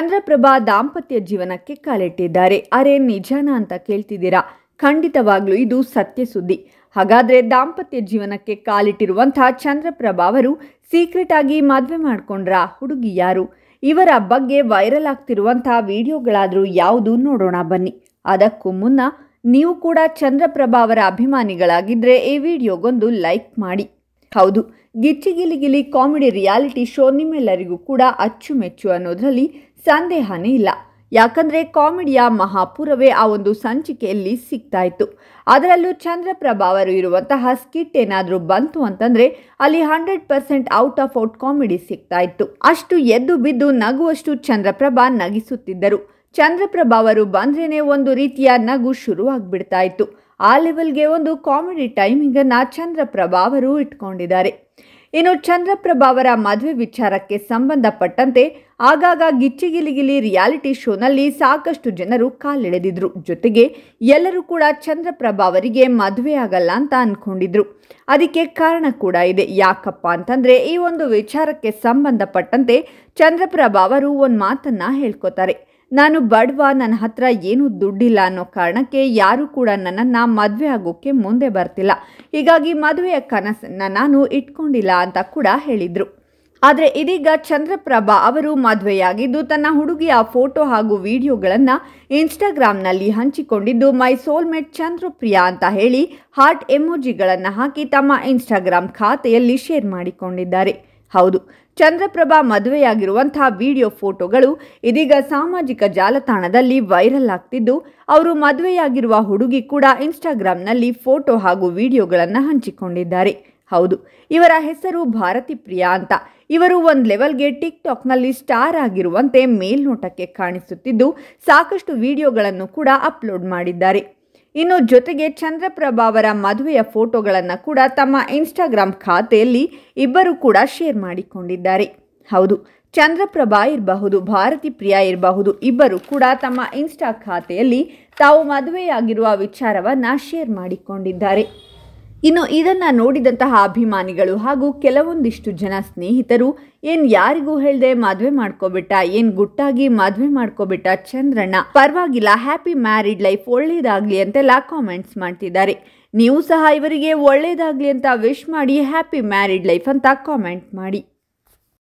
ಚಂದ್ರಪ್ರಭಾ ದಾಂಪತ್ಯ ಜೀವನಕ್ಕೆ ಕಾಲಿಟ್ಟಿದ್ದಾರೆ ಅರೆ ನಿಜಾನ ಅಂತ ಕೇಳ್ತಿದ್ದೀರಾ ಖಂಡಿತವಾಗ್ಲೂ ಇದು ಸತ್ಯ ಸುದ್ದಿ ಹಾಗಾದರೆ ದಾಂಪತ್ಯ ಜೀವನಕ್ಕೆ ಕಾಲಿಟ್ಟಿರುವಂತಹ ಚಂದ್ರಪ್ರಭಾ ಅವರು ಸೀಕ್ರೆಟ್ ಆಗಿ ಮದುವೆ ಮಾಡಿಕೊಂಡ್ರ ಹುಡುಗಿ ಯಾರು ಇವರ ಬಗ್ಗೆ ವೈರಲ್ ಆಗ್ತಿರುವಂತಹ ವಿಡಿಯೋಗಳಾದರೂ ಯಾವುದು ನೋಡೋಣ ಬನ್ನಿ ಅದಕ್ಕೂ ಮುನ್ನ ನೀವು ಕೂಡ ಚಂದ್ರಪ್ರಭಾ ಅವರ ಅಭಿಮಾನಿಗಳಾಗಿದ್ದರೆ ಈ ವಿಡಿಯೋಗೊಂದು ಲೈಕ್ ಮಾಡಿ ಹೌದು ಗಿಚ್ಚಿಗಿಲಿಗಿಲಿ ಕಾಮಿಡಿ ರಿಯಾಲಿಟಿ ಶೋ ನಿಮ್ಮೆಲ್ಲರಿಗೂ ಕೂಡ ಅಚ್ಚುಮೆಚ್ಚು ಅನ್ನೋದರಲ್ಲಿ ಸಂದೇಹನೇ ಇಲ್ಲ ಯಾಕಂದರೆ ಕಾಮಿಡಿಯ ಮಹಾಪುರವೇ ಆ ಒಂದು ಸಂಚಿಕೆಯಲ್ಲಿ ಸಿಗ್ತಾ ಇತ್ತು ಅದರಲ್ಲೂ ಚಂದ್ರಪ್ರಭ ಅವರು ಇರುವಂತಹ ಸ್ಕಿಟ್ ಏನಾದರೂ ಬಂತು ಅಂತಂದರೆ ಅಲ್ಲಿ hundred percent out of out comedy ಸಿಗ್ತಾ ಇತ್ತು ಅಷ್ಟು ಎದ್ದು ಬಿದ್ದು ನಗುವಷ್ಟು ಚಂದ್ರಪ್ರಭ ನಗಿಸುತ್ತಿದ್ದರು ಚಂದ್ರಪ್ರಭ ಅವರು ಬಂದ್ರೇನೆ ಒಂದು ರೀತಿಯ ನಗು ಶುರುವಾಗ್ಬಿಡ್ತಾ ಇತ್ತು ಆ ಲೆವೆಲ್ಗೆ ಒಂದು ಕಾಮಿಡಿ ಟೈಮಿಂಗನ್ನು ಚಂದ್ರಪ್ರಭ ಅವರು ಇಟ್ಕೊಂಡಿದ್ದಾರೆ ಇನ್ನು ಚಂದ್ರಪ್ರಭಾವರ ಮದುವೆ ವಿಚಾರಕ್ಕೆ ಸಂಬಂಧಪಟ್ಟಂತೆ ಆಗಾಗ ಗಿಚ್ಚಿಗಿಲಿಗಿಲಿ ರಿಯಾಲಿಟಿ ಶೋನಲ್ಲಿ ಸಾಕಷ್ಟು ಜನರು ಕಾಲೆಳೆದಿದ್ರು ಜೊತೆಗೆ ಎಲ್ಲರೂ ಕೂಡ ಚಂದ್ರಪ್ರಭಾವರಿಗೆ ಮದುವೆ ಆಗಲ್ಲ ಅಂತ ಅಂದ್ಕೊಂಡಿದ್ರು ಅದಕ್ಕೆ ಕಾರಣ ಕೂಡ ಇದೆ ಯಾಕಪ್ಪ ಅಂತಂದ್ರೆ ಈ ಒಂದು ವಿಚಾರಕ್ಕೆ ಸಂಬಂಧಪಟ್ಟಂತೆ ಚಂದ್ರಪ್ರಭಾ ಅವರು ಒಂದು ಮಾತನ್ನ ಹೇಳ್ಕೊತಾರೆ ನಾನು ಬಡವ ನನ್ನ ಹತ್ರ ಏನೂ ದುಡ್ಡಿಲ್ಲ ಅನ್ನೋ ಕಾರಣಕ್ಕೆ ಯಾರೂ ಕೂಡ ನನ್ನನ್ನು ಮದುವೆ ಆಗೋಕ್ಕೆ ಮುಂದೆ ಬರ್ತಿಲ್ಲ ಹೀಗಾಗಿ ಮದುವೆಯ ಕನಸನ್ನು ನಾನು ಇಟ್ಕೊಂಡಿಲ್ಲ ಅಂತ ಕೂಡ ಹೇಳಿದರು ಆದರೆ ಇದೀಗ ಚಂದ್ರಪ್ರಭಾ ಅವರು ಮದುವೆಯಾಗಿದ್ದು ತನ್ನ ಹುಡುಗಿಯ ಫೋಟೋ ಹಾಗೂ ವಿಡಿಯೋಗಳನ್ನು ಇನ್ಸ್ಟಾಗ್ರಾಮ್ನಲ್ಲಿ ಹಂಚಿಕೊಂಡಿದ್ದು ಮೈ ಸೋಲ್ಮೇಟ್ ಚಂದ್ರಪ್ರಿಯಾ ಅಂತ ಹೇಳಿ ಹಾರ್ಟ್ ಎಮೋಜಿಗಳನ್ನು ಹಾಕಿ ತಮ್ಮ ಇನ್ಸ್ಟಾಗ್ರಾಮ್ ಖಾತೆಯಲ್ಲಿ ಶೇರ್ ಮಾಡಿಕೊಂಡಿದ್ದಾರೆ ಹೌದು ಚಂದ್ರಪ್ರಭಾ ಮದುವೆಯಾಗಿರುವಂತಹ ವಿಡಿಯೋ ಫೋಟೋಗಳು ಇದೀಗ ಸಾಮಾಜಿಕ ಜಾಲತಾಣದಲ್ಲಿ ವೈರಲ್ ಆಗ್ತಿದ್ದು ಅವರು ಮದುವೆಯಾಗಿರುವ ಹುಡುಗಿ ಕೂಡ ಇನ್ಸ್ಟಾಗ್ರಾಂನಲ್ಲಿ ಫೋಟೋ ಹಾಗೂ ವಿಡಿಯೋಗಳನ್ನು ಹಂಚಿಕೊಂಡಿದ್ದಾರೆ ಹೌದು ಇವರ ಹೆಸರು ಭಾರತಿ ಪ್ರಿಯಾ ಅಂತ ಇವರು ಒಂದು ಲೆವೆಲ್ಗೆ ಟಿಕ್ ಟಾಕ್ನಲ್ಲಿ ಸ್ಟಾರ್ ಆಗಿರುವಂತೆ ಮೇಲ್ನೋಟಕ್ಕೆ ಕಾಣಿಸುತ್ತಿದ್ದು ಸಾಕಷ್ಟು ವಿಡಿಯೋಗಳನ್ನು ಕೂಡ ಅಪ್ಲೋಡ್ ಮಾಡಿದ್ದಾರೆ ಇನ್ನು ಜೊತೆಗೆ ಚಂದ್ರಪ್ರಭಾ ಅವರ ಮದುವೆಯ ಫೋಟೋಗಳನ್ನು ಕೂಡ ತಮ್ಮ ಇನ್ಸ್ಟಾಗ್ರಾಮ್ ಖಾತೆಯಲ್ಲಿ ಇಬ್ಬರು ಕೂಡ ಶೇರ್ ಮಾಡಿಕೊಂಡಿದ್ದಾರೆ ಹೌದು ಚಂದ್ರಪ್ರಭಾ ಇರಬಹುದು ಭಾರತಿ ಪ್ರಿಯಾ ಇರಬಹುದು ಇಬ್ಬರು ಕೂಡ ತಮ್ಮ ಇನ್ಸ್ಟಾ ಖಾತೆಯಲ್ಲಿ ತಾವು ಮದುವೆಯಾಗಿರುವ ವಿಚಾರವನ್ನು ಶೇರ್ ಮಾಡಿಕೊಂಡಿದ್ದಾರೆ ಇನ್ನು ಇದನ್ನ ನೋಡಿದಂತಹ ಅಭಿಮಾನಿಗಳು ಹಾಗೂ ಕೆಲವೊಂದಿಷ್ಟು ಜನ ಸ್ನೇಹಿತರು ಏನ್ ಯಾರಿಗೂ ಹೇಳ್ದೆ ಮದುವೆ ಮಾಡ್ಕೋಬಿಟ್ಟ ಏನ್ ಗುಟ್ಟಾಗಿ ಮದುವೆ ಮಾಡ್ಕೋಬಿಟ್ಟ ಚಂದ್ರಣ್ಣ ಪರವಾಗಿಲ್ಲ ಹ್ಯಾಪಿ ಮ್ಯಾರಿಡ್ ಲೈಫ್ ಒಳ್ಳೇದಾಗ್ಲಿ ಅಂತೆಲ್ಲ ಕಾಮೆಂಟ್ಸ್ ಮಾಡ್ತಿದ್ದಾರೆ ನೀವು ಸಹ ಇವರಿಗೆ ಒಳ್ಳೇದಾಗ್ಲಿ ಅಂತ ವಿಶ್ ಮಾಡಿ ಹ್ಯಾಪಿ ಮ್ಯಾರಿಡ್ ಲೈಫ್ ಅಂತ ಕಾಮೆಂಟ್ ಮಾಡಿ